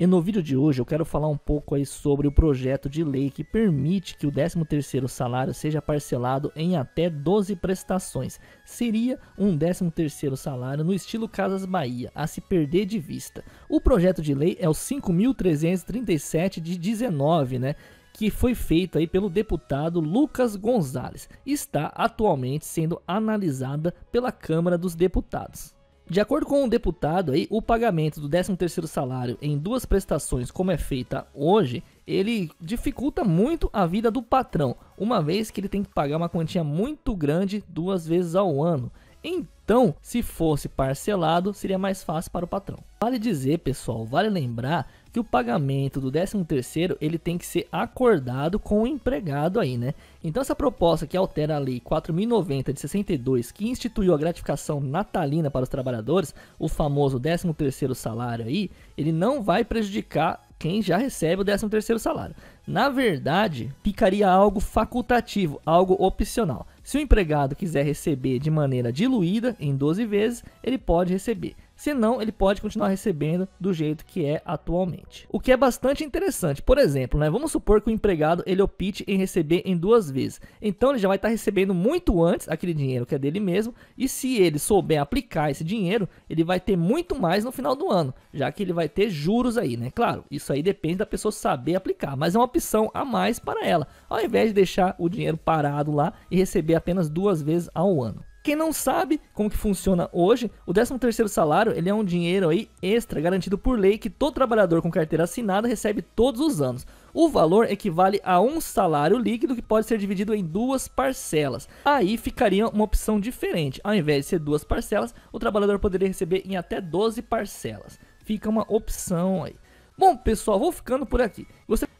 E no vídeo de hoje eu quero falar um pouco aí sobre o projeto de lei que permite que o 13º salário seja parcelado em até 12 prestações. Seria um 13º salário no estilo Casas Bahia, a se perder de vista. O projeto de lei é o 5.337 de 19, né? que foi feito aí pelo deputado Lucas Gonzalez, está atualmente sendo analisada pela Câmara dos Deputados. De acordo com o um deputado aí, o pagamento do 13º salário em duas prestações, como é feita hoje, ele dificulta muito a vida do patrão, uma vez que ele tem que pagar uma quantia muito grande duas vezes ao ano. Então, se fosse parcelado, seria mais fácil para o patrão. Vale dizer, pessoal, vale lembrar que o pagamento do 13º ele tem que ser acordado com o empregado aí, né? Então essa proposta que altera a lei 4090 de 62, que instituiu a gratificação natalina para os trabalhadores, o famoso 13º salário aí, ele não vai prejudicar quem já recebe o 13º salário, na verdade, ficaria algo facultativo, algo opcional. Se o empregado quiser receber de maneira diluída em 12 vezes, ele pode receber. Se não, ele pode continuar recebendo do jeito que é atualmente. O que é bastante interessante. Por exemplo, né, vamos supor que o empregado ele opte em receber em duas vezes. Então ele já vai estar tá recebendo muito antes aquele dinheiro que é dele mesmo. E se ele souber aplicar esse dinheiro, ele vai ter muito mais no final do ano, já que ele vai ter juros aí, né? Claro, isso aí depende da pessoa saber aplicar, mas é uma opção opção a mais para ela, ao invés de deixar o dinheiro parado lá e receber apenas duas vezes ao ano. Quem não sabe como que funciona hoje, o 13º salário ele é um dinheiro aí extra garantido por lei que todo trabalhador com carteira assinada recebe todos os anos. O valor equivale a um salário líquido que pode ser dividido em duas parcelas. Aí ficaria uma opção diferente. Ao invés de ser duas parcelas, o trabalhador poderia receber em até 12 parcelas. Fica uma opção aí. Bom, pessoal, vou ficando por aqui.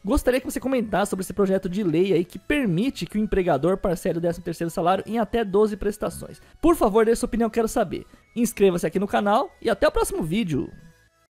Gostaria que você comentasse sobre esse projeto de lei aí que permite que o empregador parcele o 13º salário em até 12 prestações. Por favor, dê sua opinião, quero saber. Inscreva-se aqui no canal e até o próximo vídeo.